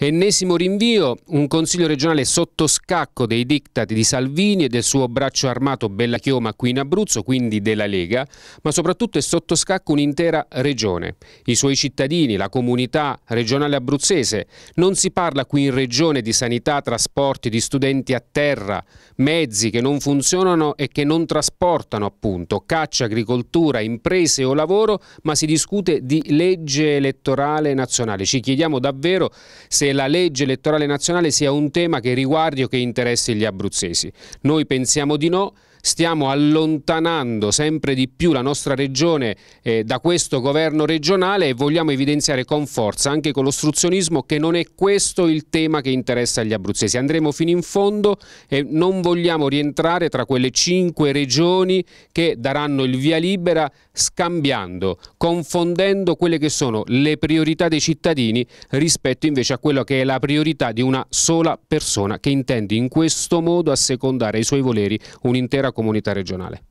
Ennesimo rinvio, un Consiglio regionale sotto scacco dei dictati di Salvini e del suo braccio armato Bella Chioma qui in Abruzzo, quindi della Lega, ma soprattutto è sotto scacco un'intera regione, i suoi cittadini, la comunità regionale abruzzese. Non si parla qui in regione di sanità, trasporti, di studenti a terra, mezzi che non funzionano e che non trasportano appunto, caccia, agricoltura, imprese o lavoro, ma si discute di legge elettorale nazionale. Ci chiediamo davvero se che la legge elettorale nazionale sia un tema che riguardi o che interessi gli abruzzesi. Noi pensiamo di no, stiamo allontanando sempre di più la nostra regione eh, da questo governo regionale e vogliamo evidenziare con forza anche con l'ostruzionismo che non è questo il tema che interessa gli abruzzesi. Andremo fino in fondo e non vogliamo rientrare tra quelle cinque regioni che daranno il via libera scambiando, confondendo quelle che sono le priorità dei cittadini rispetto invece a quello quello che è la priorità di una sola persona che intende in questo modo assecondare ai suoi voleri un'intera comunità regionale.